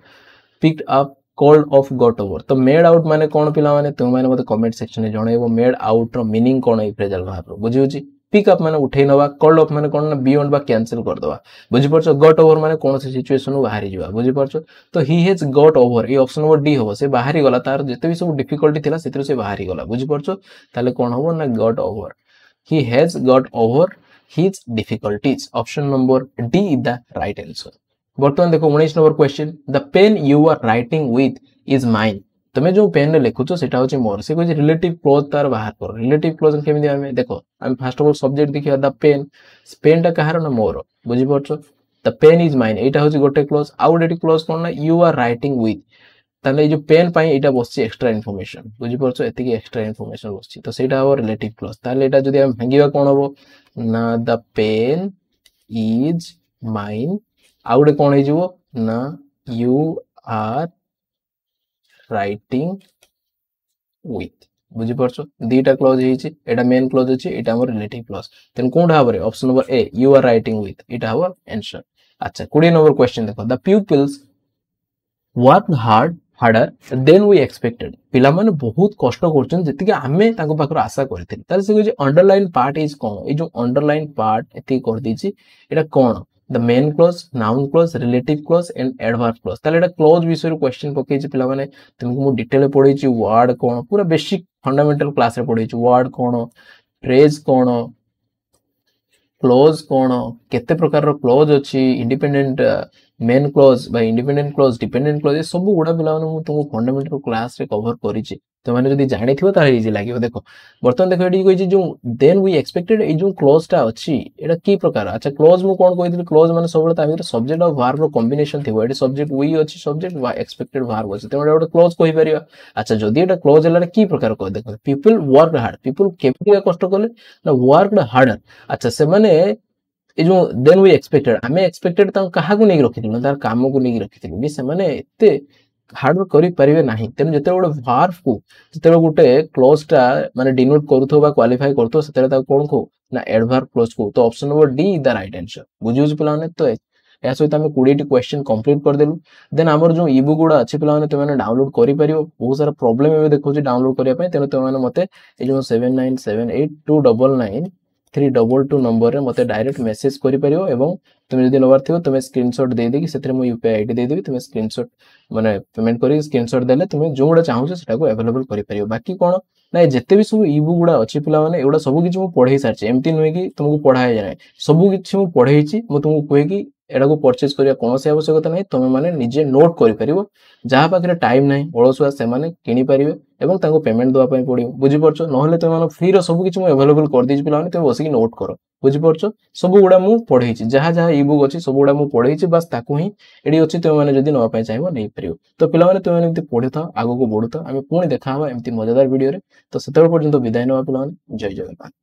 picked up called off got over তো মেড আউট মানে কোন পিলামানে তুমি মানে মতে কমেন্ট সেকশনে জଣାইব মেড আউট ର ମିନିଂ কোন এই ফ্রেজাল ভার্ব বুঝিউচি पिकअप मैंने उठे ना कल अफ मैंने कौन ना बिअंड क्यासल करदे बुझीप गट ओवर मैंने कौन सिचुएसन बाहरी जा बुझीप तो हि हेज गट ओवर ये अप्सन नंबर डी हम से बाहरी गला तार जिते भी सब डिफिकल्टी थी से बाहरी गला बुझीपे कौन हम ना got over he has got over his difficult option number D is the right answer बर्तमान देखो उ number question the pen you are right with is mine तुम जो पेन लिखुचो तो से मोर से कहते रिलेट क्लोज तार बाहर कर रिलेट क्लोज के देख आम फास्ट अफ अल सब्जेक्ट देखा द पेन पेन टा कह रहा मोर बुझीप द पेन इज माइन यहाँ हूँ गोटे क्लोज आउ गए क्लोज कौन ना यू आर रईटिंग ओथ तेल ये पेन ये बस एक्सट्रा इनफर्मेसन बुझीपरच ये एक्सट्रा इनफर्मेशन बस तो सहीटा हम रिलेट क्लोज तेज़ भांग कौन हम ना द पेन इज माइन आउ गए कौन हो ना यू आर রাইটিং উইথ বুঝিপারছ দুইটা ক্লোজ হয়েছে এটা মেইন ক্লোজ আছে এটা আমার রিলেটিভ ক্লোজ তেন কোনটা হবে অপশন আচ্ছা, number A you are writing with এটা হবে আনসার আচ্ছা কোড়ি নম্বর কোশ্চেন দেখো the pupils work hard harder than we expected পিলামানে বহুত কষ্ট করছেন যেতিকি আমি তাঙ্ক পাখর আশা করিଥିଲି তাহলে সে যে অন্ডরলাইন পার্ট ইজ কোন এই যে অন্ডরলাইন পার্ট এতি করে দিয়েছি এটা কোন the main clause noun clause relative clause and adverb clause ତାହେଲେ ଏଇଟା କ୍ଲୋଜ୍ ବିଷୟରେ କ୍ୱେଶ୍ଚିନ୍ ପକେଇଛି ପିଲାମାନେ ତେଣୁ ମୁଁ ଡିଟେଲ୍ରେ ପଢ଼େଇଛି ୱାର୍ଡ଼ କ'ଣ ପୁରା ବେସିକ୍ ଫଣ୍ଡାମେଣ୍ଟାଲ କ୍ଲାସ୍ରେ ପଢ଼େଇଛି ୱାର୍ଡ଼ କ'ଣ ଫ୍ରେଜ୍ କ'ଣ କ୍ଲୋଜ୍ କ'ଣ କେତେ ପ୍ରକାରର କ୍ଲୋଜ୍ ଅଛି ଇଣ୍ଡିପେଣ୍ଡେଣ୍ଟ মেন ক্লোজ বা ইন্ডিপেন্ডেন্ট ক্লোজ ডিপেন্ডেন্ট ক্লোজ এসব গুড়া পিলামানে ମୁଁ ତୁମକୁ ଫଣ୍ଡାମେଣ୍ଟାଲ କ୍ଲାସରେ କଭର କରିଛି ତୁମେ ଯଦି ଜାଣିଥିବ ତାହେଲେ ଇଜି ଲାଗିବ ଦେଖ ବର୍ତ୍ତମାନ ଦେଖ ଏଠି କହିଛି ଯେଉଁ ଦେନ୍ ୱି ଏକ୍ସପେକ୍ଟେଡ୍ ଏଇ ଯେଉଁ କ୍ଲୋଜ୍ଟା ଅଛି ଏଇଟା କି ପ୍ରକାର ଆଚ୍ଛା କ୍ଲୋଜ୍ ମୁଁ କ'ଣ କହିଥିଲି କ୍ଲୋଜ୍ ମାନେ ସବୁବେଳେ ତା ଭିତରେ ସବଜେକ୍ଟ ଆଉ ଭାର୍ବର କମ୍ବିନେସନ୍ ଥିବ ଏଠି ସବଜେକ୍ଟ ୱି ଅଛି ସବଜେକ୍ଟ ଏକ୍ସପେକ୍ଟେଡ୍ ଭାର୍ବ ଅଛି ତେଣୁ ଏଇଟା ଗୋଟେ କ୍ଲୋଜ୍ କହିପାରିବା ଆଚ୍ଛା ଯଦି ଏଇଟା କ୍ଲୋଜ୍ ହେଲା କି ପ୍ରକାର କହି ଦେଖ ପିପୁଲ୍ ୱାର୍କ ହାର୍ଡ ପିପୁଲ୍ କେମିତିକା କଷ୍ଟ କଲେ ନା ୱାର୍କ ହାର୍ଡର ଆଚ୍ଛା ସେମାନେ ଏ ଯେଉଁ ଦେନ୍ ୱି ଏକ୍ସପେକ୍ଟେଡ୍ ଆମେ ଏକ୍ସପେକ୍ଟେଡ୍ ତାଙ୍କୁ କାହାକୁ ନେଇକି ରଖିଥିଲୁ ତାର କାମକୁ ନେଇକି ରଖିଥିଲୁ କି ସେମାନେ ଏତେ ହାର୍ଡୱାର୍କ କରିପାରିବେ ନାହିଁ ତେଣୁ ଯେତେବେଳେ ଗୋଟେ ଭାର୍ଭକୁ ଯେତେବେଳେ ଗୋଟେ କ୍ଲୋଜ୍ଟା ମାନେ ଡିନୋଟ୍ କରୁଥିବ ବା କ୍ୱାଲିଫାଇ କରୁଥିବ ସେତେବେଳେ ତାକୁ କ'ଣ କହୁ ନା ଏଡଭାର୍ କ୍ଲୋଜ୍ କହୁ ତ option number D the right answer ବୁଝିହେଉଛି ପିଲାମାନେ ତ ଏହା ସହିତ ଆମେ କୋଡ଼ିଏଟି କ୍ୱେଶ୍ଚନ୍ କମ୍ପ୍ଲିଟ୍ କରିଦେଲୁ ଦେନ୍ ଆମର ଯେଉଁ ଇ ବୁକ୍ ଗୁଡ଼ା ଅଛି ପିଲାମାନେ ତୁମେ ଡାଉନଲୋଡ୍ କରିପାରିବ ବହୁତ ସାରା ପ୍ରୋବ୍ଲେମ୍ ଏବେ ଦେଖାଉଛି ଡାଉନଲୋଡ୍ କରିବା ପାଇଁ ତେଣୁ ତୁମେମାନେ ମୋତେ ଏଇ ଯେଉଁ seven nine seven eight two double nine 322 number મે મત ડાયરેક્ટ મેસેજ કરી પરયો અને તમે જો લોબર થા તો તમે સ્ક્રીનશોટ દે દે કે સેતરે મો યુપીઆઈ આઈડી દે દે તમે સ્ક્રીનશોટ મને પેમેન્ટ કરી સ્ક્રીનશોટ દેલે તમે જોડા ચાહો છે સટા કો अवेलेबल કરી પરયો બાકી કોણ નઈ જેતે બી સબ ઈબુકડા ઓછી પલા મને એડા સબ કીધું પઢઈ સ છે એમટી ન હોય કે તમકો પઢાય જાય સબ કીધું પઢઈ ચી મો તમકો કહી કે ଏଟାକୁ ପରଚେଜ୍ କରିବା କୌଣସି ଆବଶ୍ୟକତା ନାହିଁ ତୁମେମାନେ ନିଜେ ନୋଟ୍ କରିପାରିବ ଯାହା ପାଖରେ ଟାଇମ୍ ନାହିଁ ଅଳସୁଆ ସେମାନେ କିଣିପାରିବେ ଏବଂ ତାଙ୍କୁ ପେମେଣ୍ଟ ଦେବା ପାଇଁ ପଡ଼ିବ ବୁଝିପାରୁଛ ନହେଲେ ତୁମେମାନେ ଫ୍ରିର ସବୁ କିଛି ମୁଁ ଆଭେଲେବୁଲ୍ କରିଦେଇଛି ପିଲାମାନେ ତୁମେ ବସିକି ନୋଟ୍ କର ବୁଝିପାରୁଛ ସବୁଗୁଡ଼ା ମୁଁ ପଢ଼େଇଛି ଯାହା ଯାହା ଇ ବୁକ୍ ଅଛି ସବୁଗୁଡ଼ା ମୁଁ ପଢ଼େଇଛି ବାସ୍ ତାକୁ ହିଁ ଏଠି ଅଛି ତୁମେମାନେ ଯଦି ନେବା ପାଇଁ ଚାହିଁବ ନେଇପାରିବ ତ ପିଲାମାନେ ତୁମେମାନେ ଏମିତି ପଢ଼ିଥାଅ ଆଗକୁ ବଢ଼ୁଥାଅ ଆମେ ପୁଣି ଦେଖା ହେବା ଏମିତି ମଜାଦାର ଭିଡ଼ିଓରେ ତ ସେତେବେଳେ ପର୍ଯ୍ୟନ୍ତ ବିଦାୟ ନେବା ପିଲାମାନେ ଜୟ ଜଗନ୍ନାଥ